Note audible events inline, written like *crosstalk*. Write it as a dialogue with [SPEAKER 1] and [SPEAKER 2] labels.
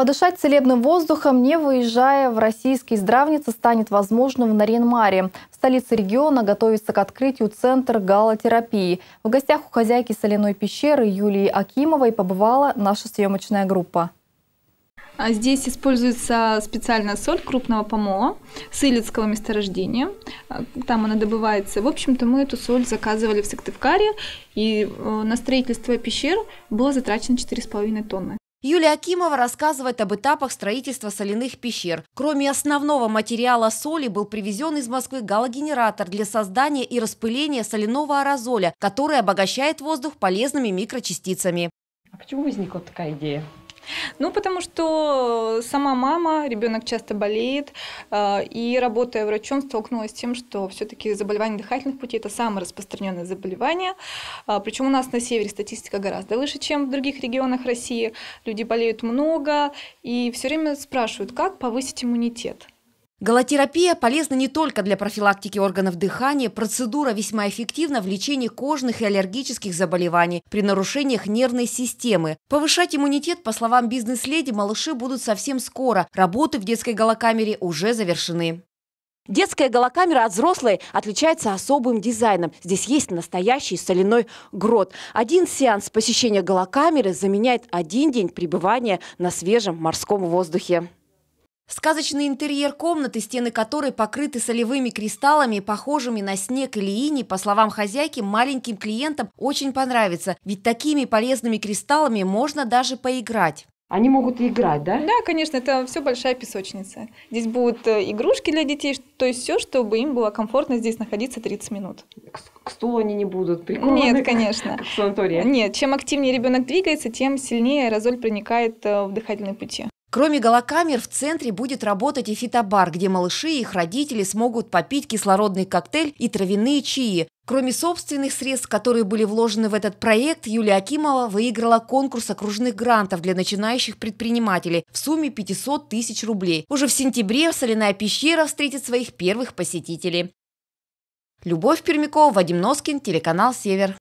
[SPEAKER 1] Подышать целебным воздухом, не выезжая в российские здравницы, станет возможным в Нарьенмаре. В столице региона готовится к открытию Центр галотерапии. В гостях у хозяйки соляной пещеры Юлии Акимовой побывала наша съемочная группа. А здесь используется специальная соль крупного помола с месторождения. Там она добывается. В общем-то, мы эту соль заказывали в Сыктывкаре, и э, на строительство пещер было затрачено 4,5 тонны. Юлия Акимова
[SPEAKER 2] рассказывает об этапах строительства соляных пещер. Кроме основного материала соли был привезен из Москвы галогенератор для создания и распыления соляного аэрозоля, который обогащает воздух полезными микрочастицами. А почему возникла такая идея? Ну, потому
[SPEAKER 1] что э, сама мама, ребенок часто болеет, э, и работая врачом, столкнулась с тем, что все-таки заболевание дыхательных путей это самое распространенное заболевание. А, Причем у нас на севере статистика гораздо выше, чем в других регионах России. Люди болеют много и все время спрашивают, как повысить иммунитет. Галотерапия полезна не
[SPEAKER 2] только для профилактики органов дыхания, процедура весьма эффективна в лечении кожных и аллергических заболеваний при нарушениях нервной системы. Повышать иммунитет, по словам бизнес-леди, малыши будут совсем скоро. Работы в детской голокамере уже завершены. Детская голокамера от взрослой отличается особым дизайном. Здесь есть настоящий соляной грот. Один сеанс посещения голокамеры заменяет один день пребывания на свежем морском воздухе. Сказочный интерьер комнаты, стены которой покрыты солевыми кристаллами, похожими на снег или иней, по словам хозяйки, маленьким клиентам очень понравится, ведь такими полезными кристаллами можно даже поиграть. Они могут играть, да? Да,
[SPEAKER 1] конечно, это все большая песочница. Здесь будут э, игрушки для детей, то есть все, чтобы им было комфортно здесь находиться 30 минут. К,
[SPEAKER 2] к стулу они не будут прикованы? Нет, *laughs* конечно. Как санатории?
[SPEAKER 1] Нет, чем активнее ребенок двигается, тем сильнее аэрозоль проникает э, в дыхательные пути.
[SPEAKER 2] Кроме голокамер, в центре будет работать и фитобар, где малыши и их родители смогут попить кислородный коктейль и травяные чаи. Кроме собственных средств, которые были вложены в этот проект, Юлия Акимова выиграла конкурс окружных грантов для начинающих предпринимателей в сумме 500 тысяч рублей. Уже в сентябре соляная пещера встретит своих первых
[SPEAKER 1] посетителей. Любовь Пермякова, Вадим Носкин, телеканал «Север».